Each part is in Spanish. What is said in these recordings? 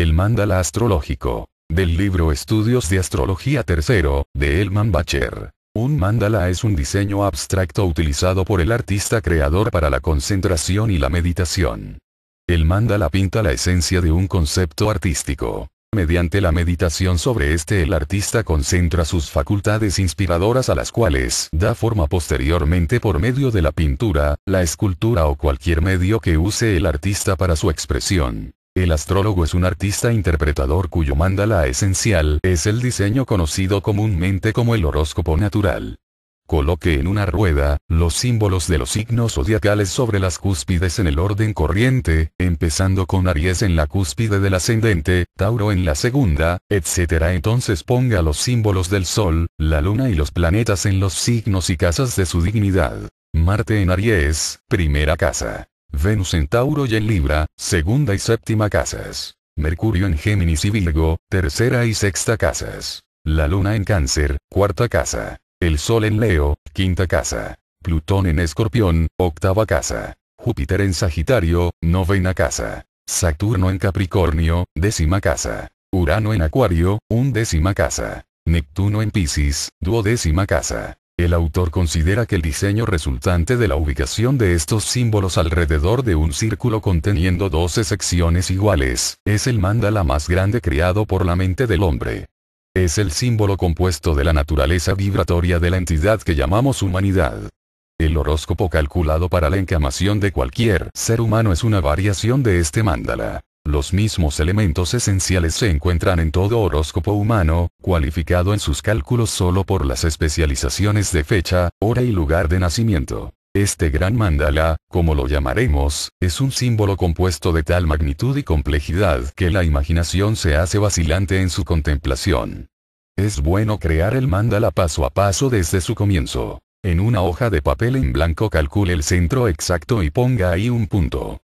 El mandala astrológico. Del libro Estudios de Astrología III, de Elman Bacher. Un mandala es un diseño abstracto utilizado por el artista creador para la concentración y la meditación. El mandala pinta la esencia de un concepto artístico. Mediante la meditación sobre este el artista concentra sus facultades inspiradoras a las cuales da forma posteriormente por medio de la pintura, la escultura o cualquier medio que use el artista para su expresión. El astrólogo es un artista interpretador cuyo mandala esencial es el diseño conocido comúnmente como el horóscopo natural. Coloque en una rueda, los símbolos de los signos zodiacales sobre las cúspides en el orden corriente, empezando con Aries en la cúspide del ascendente, Tauro en la segunda, etc. Entonces ponga los símbolos del Sol, la Luna y los planetas en los signos y casas de su dignidad. Marte en Aries, primera casa. Venus en Tauro y en Libra, segunda y séptima casas. Mercurio en Géminis y Virgo, tercera y sexta casas. La luna en Cáncer, cuarta casa. El Sol en Leo, quinta casa. Plutón en Escorpión, octava casa. Júpiter en Sagitario, novena casa. Saturno en Capricornio, décima casa. Urano en Acuario, undécima casa. Neptuno en Pisces, duodécima casa. El autor considera que el diseño resultante de la ubicación de estos símbolos alrededor de un círculo conteniendo 12 secciones iguales, es el mandala más grande creado por la mente del hombre. Es el símbolo compuesto de la naturaleza vibratoria de la entidad que llamamos humanidad. El horóscopo calculado para la encamación de cualquier ser humano es una variación de este mandala. Los mismos elementos esenciales se encuentran en todo horóscopo humano, cualificado en sus cálculos solo por las especializaciones de fecha, hora y lugar de nacimiento. Este gran mandala, como lo llamaremos, es un símbolo compuesto de tal magnitud y complejidad que la imaginación se hace vacilante en su contemplación. Es bueno crear el mandala paso a paso desde su comienzo. En una hoja de papel en blanco calcule el centro exacto y ponga ahí un punto.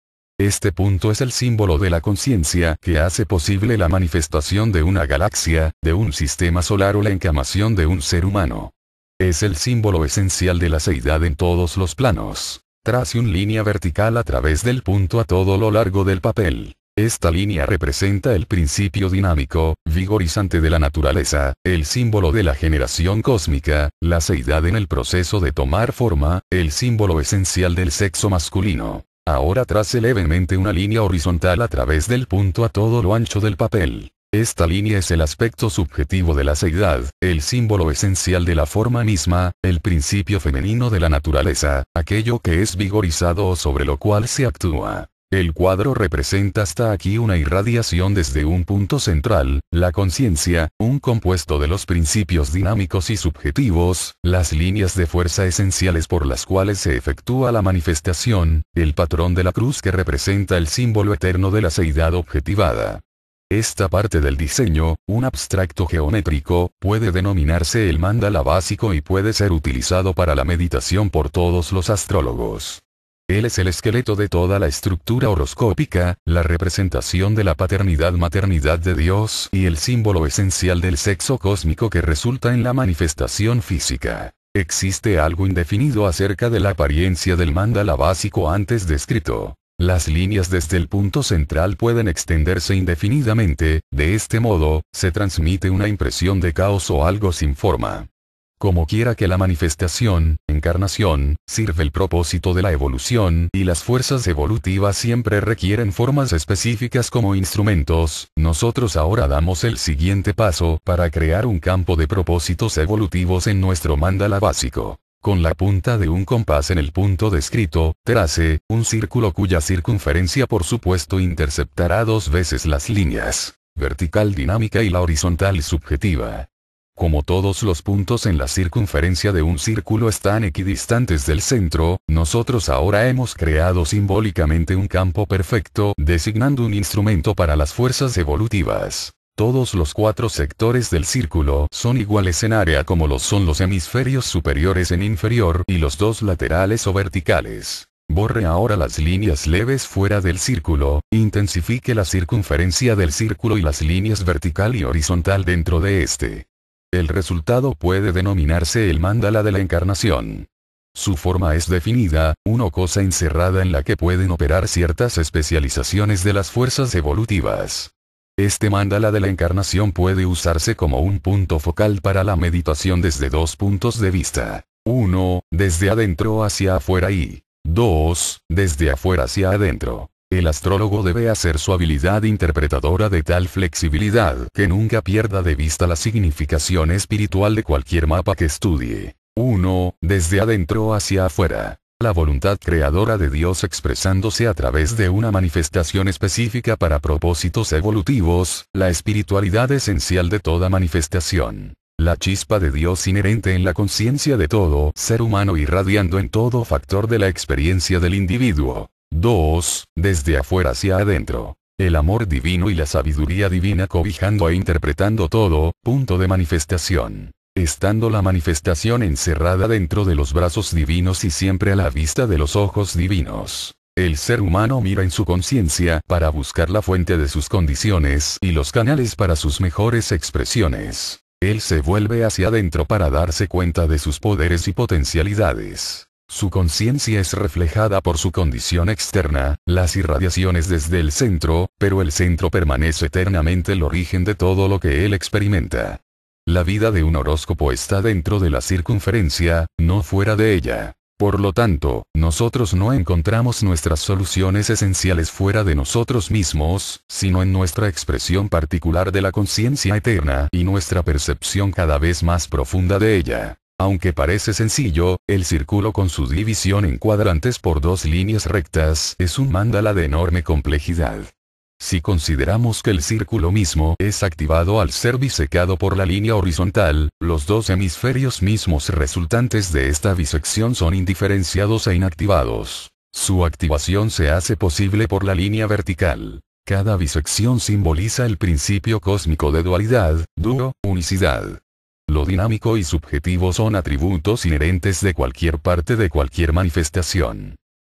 Este punto es el símbolo de la conciencia que hace posible la manifestación de una galaxia, de un sistema solar o la encamación de un ser humano. Es el símbolo esencial de la seidad en todos los planos. Trace una línea vertical a través del punto a todo lo largo del papel. Esta línea representa el principio dinámico, vigorizante de la naturaleza, el símbolo de la generación cósmica, la seidad en el proceso de tomar forma, el símbolo esencial del sexo masculino. Ahora trace levemente una línea horizontal a través del punto a todo lo ancho del papel. Esta línea es el aspecto subjetivo de la seidad, el símbolo esencial de la forma misma, el principio femenino de la naturaleza, aquello que es vigorizado o sobre lo cual se actúa. El cuadro representa hasta aquí una irradiación desde un punto central, la conciencia, un compuesto de los principios dinámicos y subjetivos, las líneas de fuerza esenciales por las cuales se efectúa la manifestación, el patrón de la cruz que representa el símbolo eterno de la seidad objetivada. Esta parte del diseño, un abstracto geométrico, puede denominarse el mandala básico y puede ser utilizado para la meditación por todos los astrólogos. Él es el esqueleto de toda la estructura horoscópica, la representación de la paternidad-maternidad de Dios y el símbolo esencial del sexo cósmico que resulta en la manifestación física. Existe algo indefinido acerca de la apariencia del mandala básico antes descrito. Las líneas desde el punto central pueden extenderse indefinidamente, de este modo, se transmite una impresión de caos o algo sin forma. Como quiera que la manifestación, encarnación, sirve el propósito de la evolución y las fuerzas evolutivas siempre requieren formas específicas como instrumentos, nosotros ahora damos el siguiente paso para crear un campo de propósitos evolutivos en nuestro mandala básico. Con la punta de un compás en el punto descrito, trace, un círculo cuya circunferencia por supuesto interceptará dos veces las líneas vertical dinámica y la horizontal subjetiva. Como todos los puntos en la circunferencia de un círculo están equidistantes del centro, nosotros ahora hemos creado simbólicamente un campo perfecto, designando un instrumento para las fuerzas evolutivas. Todos los cuatro sectores del círculo son iguales en área como lo son los hemisferios superiores en inferior y los dos laterales o verticales. Borre ahora las líneas leves fuera del círculo, intensifique la circunferencia del círculo y las líneas vertical y horizontal dentro de este. El resultado puede denominarse el mandala de la encarnación. Su forma es definida, una cosa encerrada en la que pueden operar ciertas especializaciones de las fuerzas evolutivas. Este mandala de la encarnación puede usarse como un punto focal para la meditación desde dos puntos de vista. Uno, Desde adentro hacia afuera y 2. Desde afuera hacia adentro. El astrólogo debe hacer su habilidad interpretadora de tal flexibilidad que nunca pierda de vista la significación espiritual de cualquier mapa que estudie. 1. Desde adentro hacia afuera. La voluntad creadora de Dios expresándose a través de una manifestación específica para propósitos evolutivos, la espiritualidad esencial de toda manifestación. La chispa de Dios inherente en la conciencia de todo ser humano irradiando en todo factor de la experiencia del individuo. 2. Desde afuera hacia adentro. El amor divino y la sabiduría divina cobijando e interpretando todo, punto de manifestación. Estando la manifestación encerrada dentro de los brazos divinos y siempre a la vista de los ojos divinos. El ser humano mira en su conciencia para buscar la fuente de sus condiciones y los canales para sus mejores expresiones. Él se vuelve hacia adentro para darse cuenta de sus poderes y potencialidades. Su conciencia es reflejada por su condición externa, las irradiaciones desde el centro, pero el centro permanece eternamente el origen de todo lo que él experimenta. La vida de un horóscopo está dentro de la circunferencia, no fuera de ella. Por lo tanto, nosotros no encontramos nuestras soluciones esenciales fuera de nosotros mismos, sino en nuestra expresión particular de la conciencia eterna y nuestra percepción cada vez más profunda de ella. Aunque parece sencillo, el círculo con su división en cuadrantes por dos líneas rectas es un mandala de enorme complejidad. Si consideramos que el círculo mismo es activado al ser bisecado por la línea horizontal, los dos hemisferios mismos resultantes de esta bisección son indiferenciados e inactivados. Su activación se hace posible por la línea vertical. Cada bisección simboliza el principio cósmico de dualidad, duo, unicidad. Lo dinámico y subjetivo son atributos inherentes de cualquier parte de cualquier manifestación.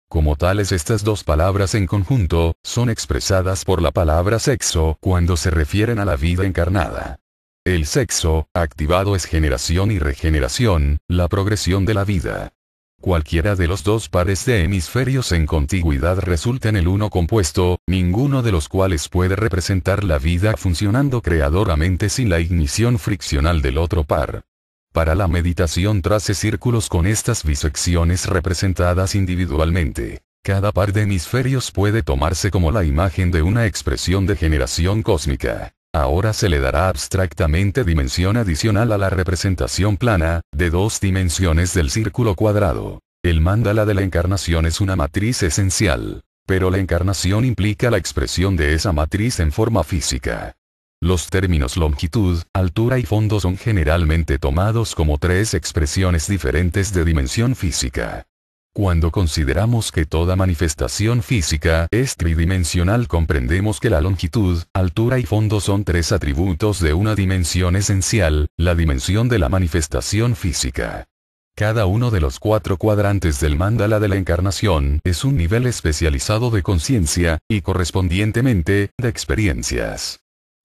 Como tales estas dos palabras en conjunto, son expresadas por la palabra sexo cuando se refieren a la vida encarnada. El sexo, activado es generación y regeneración, la progresión de la vida. Cualquiera de los dos pares de hemisferios en contigüidad resulta en el uno compuesto, ninguno de los cuales puede representar la vida funcionando creadoramente sin la ignición friccional del otro par. Para la meditación trace círculos con estas bisecciones representadas individualmente. Cada par de hemisferios puede tomarse como la imagen de una expresión de generación cósmica. Ahora se le dará abstractamente dimensión adicional a la representación plana, de dos dimensiones del círculo cuadrado. El mandala de la encarnación es una matriz esencial. Pero la encarnación implica la expresión de esa matriz en forma física. Los términos longitud, altura y fondo son generalmente tomados como tres expresiones diferentes de dimensión física. Cuando consideramos que toda manifestación física es tridimensional comprendemos que la longitud, altura y fondo son tres atributos de una dimensión esencial, la dimensión de la manifestación física. Cada uno de los cuatro cuadrantes del mandala de la encarnación es un nivel especializado de conciencia, y correspondientemente, de experiencias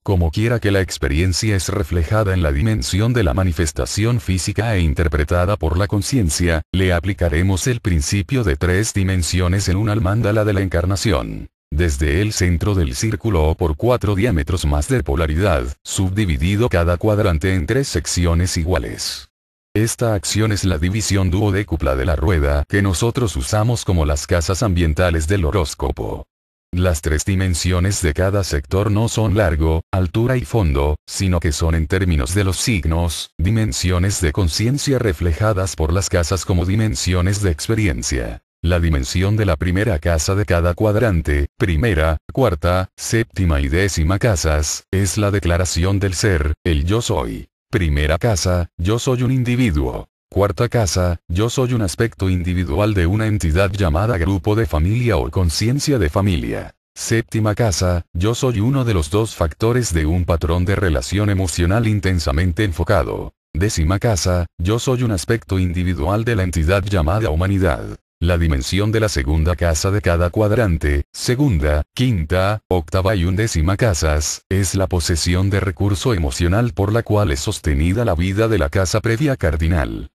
como quiera que la experiencia es reflejada en la dimensión de la manifestación física e interpretada por la conciencia, le aplicaremos el principio de tres dimensiones en una almándala de la encarnación. Desde el centro del círculo o por cuatro diámetros más de polaridad, subdividido cada cuadrante en tres secciones iguales. Esta acción es la división duodécupla de la rueda que nosotros usamos como las casas ambientales del horóscopo. Las tres dimensiones de cada sector no son largo, altura y fondo, sino que son en términos de los signos, dimensiones de conciencia reflejadas por las casas como dimensiones de experiencia. La dimensión de la primera casa de cada cuadrante, primera, cuarta, séptima y décima casas, es la declaración del ser, el yo soy. Primera casa, yo soy un individuo. Cuarta casa, yo soy un aspecto individual de una entidad llamada grupo de familia o conciencia de familia. Séptima casa, yo soy uno de los dos factores de un patrón de relación emocional intensamente enfocado. Décima casa, yo soy un aspecto individual de la entidad llamada humanidad. La dimensión de la segunda casa de cada cuadrante, segunda, quinta, octava y undécima casas, es la posesión de recurso emocional por la cual es sostenida la vida de la casa previa cardinal.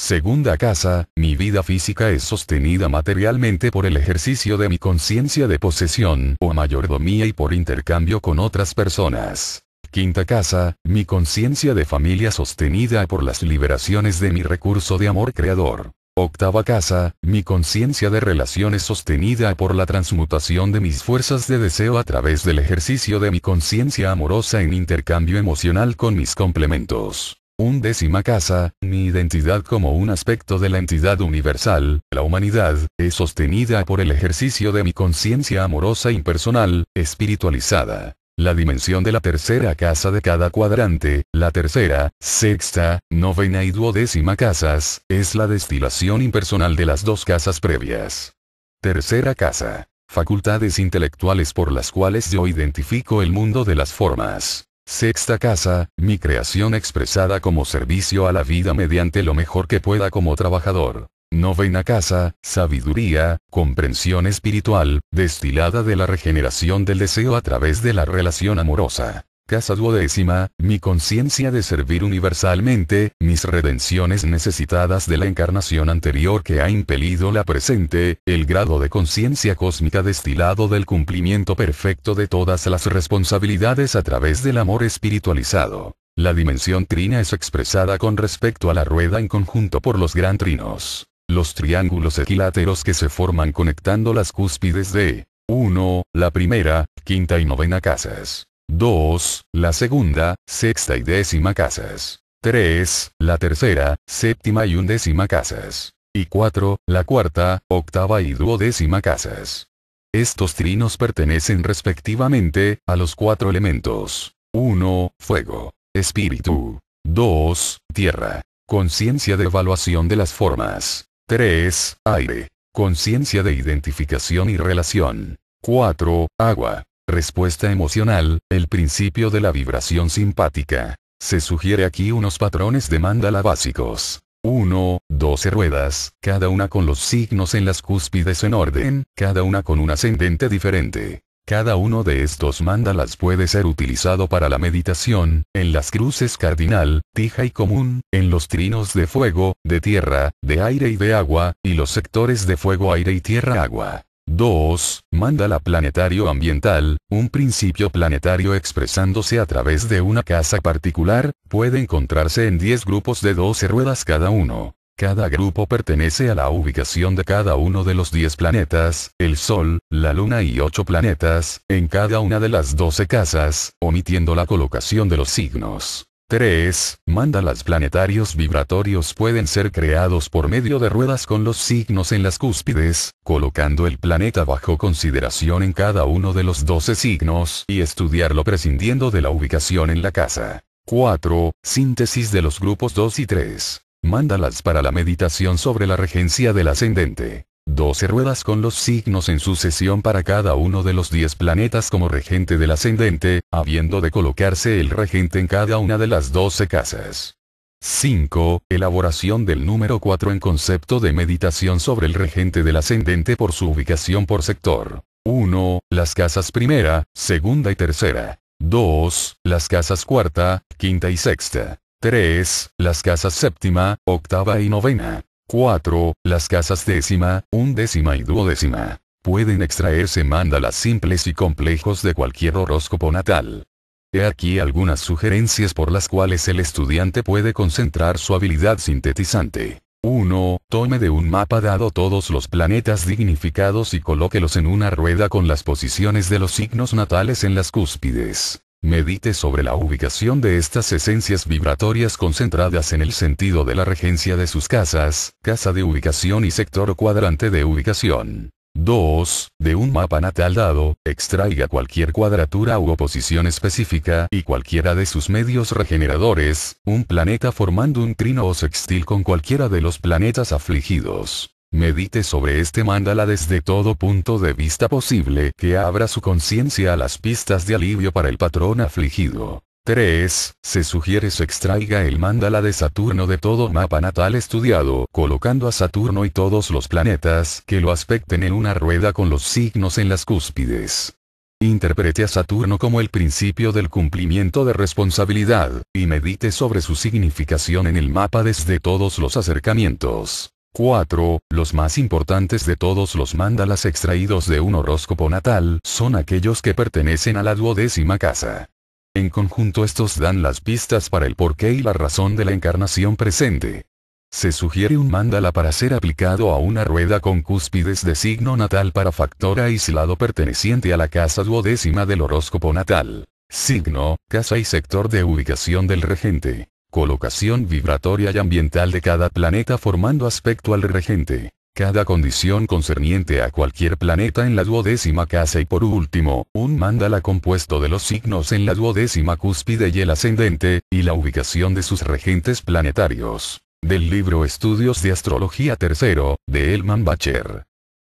Segunda casa, mi vida física es sostenida materialmente por el ejercicio de mi conciencia de posesión o mayordomía y por intercambio con otras personas. Quinta casa, mi conciencia de familia sostenida por las liberaciones de mi recurso de amor creador. Octava casa, mi conciencia de relaciones sostenida por la transmutación de mis fuerzas de deseo a través del ejercicio de mi conciencia amorosa en intercambio emocional con mis complementos décima casa, mi identidad como un aspecto de la entidad universal, la humanidad, es sostenida por el ejercicio de mi conciencia amorosa impersonal, espiritualizada. La dimensión de la tercera casa de cada cuadrante, la tercera, sexta, novena y duodécima casas, es la destilación impersonal de las dos casas previas. Tercera casa. Facultades intelectuales por las cuales yo identifico el mundo de las formas. Sexta casa, mi creación expresada como servicio a la vida mediante lo mejor que pueda como trabajador. Novena casa, sabiduría, comprensión espiritual, destilada de la regeneración del deseo a través de la relación amorosa. Casa duodécima, mi conciencia de servir universalmente, mis redenciones necesitadas de la encarnación anterior que ha impelido la presente, el grado de conciencia cósmica destilado del cumplimiento perfecto de todas las responsabilidades a través del amor espiritualizado. La dimensión trina es expresada con respecto a la rueda en conjunto por los gran trinos. Los triángulos equiláteros que se forman conectando las cúspides de 1, la primera, quinta y novena casas. 2. La segunda, sexta y décima casas. 3. La tercera, séptima y undécima casas. Y 4. La cuarta, octava y duodécima casas. Estos trinos pertenecen respectivamente a los cuatro elementos. 1. Fuego. Espíritu. 2. Tierra. Conciencia de evaluación de las formas. 3. Aire. Conciencia de identificación y relación. 4. Agua. Respuesta emocional, el principio de la vibración simpática. Se sugiere aquí unos patrones de mandala básicos. 1, 12 ruedas, cada una con los signos en las cúspides en orden, cada una con un ascendente diferente. Cada uno de estos mandalas puede ser utilizado para la meditación, en las cruces cardinal, tija y común, en los trinos de fuego, de tierra, de aire y de agua, y los sectores de fuego, aire y tierra, agua. 2. Mandala planetario ambiental, un principio planetario expresándose a través de una casa particular, puede encontrarse en 10 grupos de 12 ruedas cada uno. Cada grupo pertenece a la ubicación de cada uno de los 10 planetas, el Sol, la Luna y 8 planetas, en cada una de las 12 casas, omitiendo la colocación de los signos. 3. Mándalas planetarios vibratorios pueden ser creados por medio de ruedas con los signos en las cúspides, colocando el planeta bajo consideración en cada uno de los 12 signos y estudiarlo prescindiendo de la ubicación en la casa. 4. Síntesis de los grupos 2 y 3. Mándalas para la meditación sobre la regencia del ascendente. 12 ruedas con los signos en sucesión para cada uno de los 10 planetas como regente del ascendente, habiendo de colocarse el regente en cada una de las 12 casas. 5. Elaboración del número 4 en concepto de meditación sobre el regente del ascendente por su ubicación por sector. 1. Las casas primera, segunda y tercera. 2. Las casas cuarta, quinta y sexta. 3. Las casas séptima, octava y novena. 4. Las casas décima, undécima y duodécima. Pueden extraerse mandalas simples y complejos de cualquier horóscopo natal. He aquí algunas sugerencias por las cuales el estudiante puede concentrar su habilidad sintetizante. 1. Tome de un mapa dado todos los planetas dignificados y colóquelos en una rueda con las posiciones de los signos natales en las cúspides. Medite sobre la ubicación de estas esencias vibratorias concentradas en el sentido de la regencia de sus casas, casa de ubicación y sector cuadrante de ubicación. 2. De un mapa natal dado, extraiga cualquier cuadratura u oposición específica y cualquiera de sus medios regeneradores, un planeta formando un trino o sextil con cualquiera de los planetas afligidos. Medite sobre este mandala desde todo punto de vista posible que abra su conciencia a las pistas de alivio para el patrón afligido. 3. Se sugiere se extraiga el mandala de Saturno de todo mapa natal estudiado, colocando a Saturno y todos los planetas que lo aspecten en una rueda con los signos en las cúspides. Interprete a Saturno como el principio del cumplimiento de responsabilidad, y medite sobre su significación en el mapa desde todos los acercamientos. 4. Los más importantes de todos los mandalas extraídos de un horóscopo natal son aquellos que pertenecen a la duodécima casa. En conjunto estos dan las pistas para el porqué y la razón de la encarnación presente. Se sugiere un mandala para ser aplicado a una rueda con cúspides de signo natal para factor aislado perteneciente a la casa duodécima del horóscopo natal. Signo, casa y sector de ubicación del regente colocación vibratoria y ambiental de cada planeta formando aspecto al regente. Cada condición concerniente a cualquier planeta en la duodécima casa y por último, un mandala compuesto de los signos en la duodécima cúspide y el ascendente, y la ubicación de sus regentes planetarios. Del libro Estudios de Astrología III, de Elman Bacher.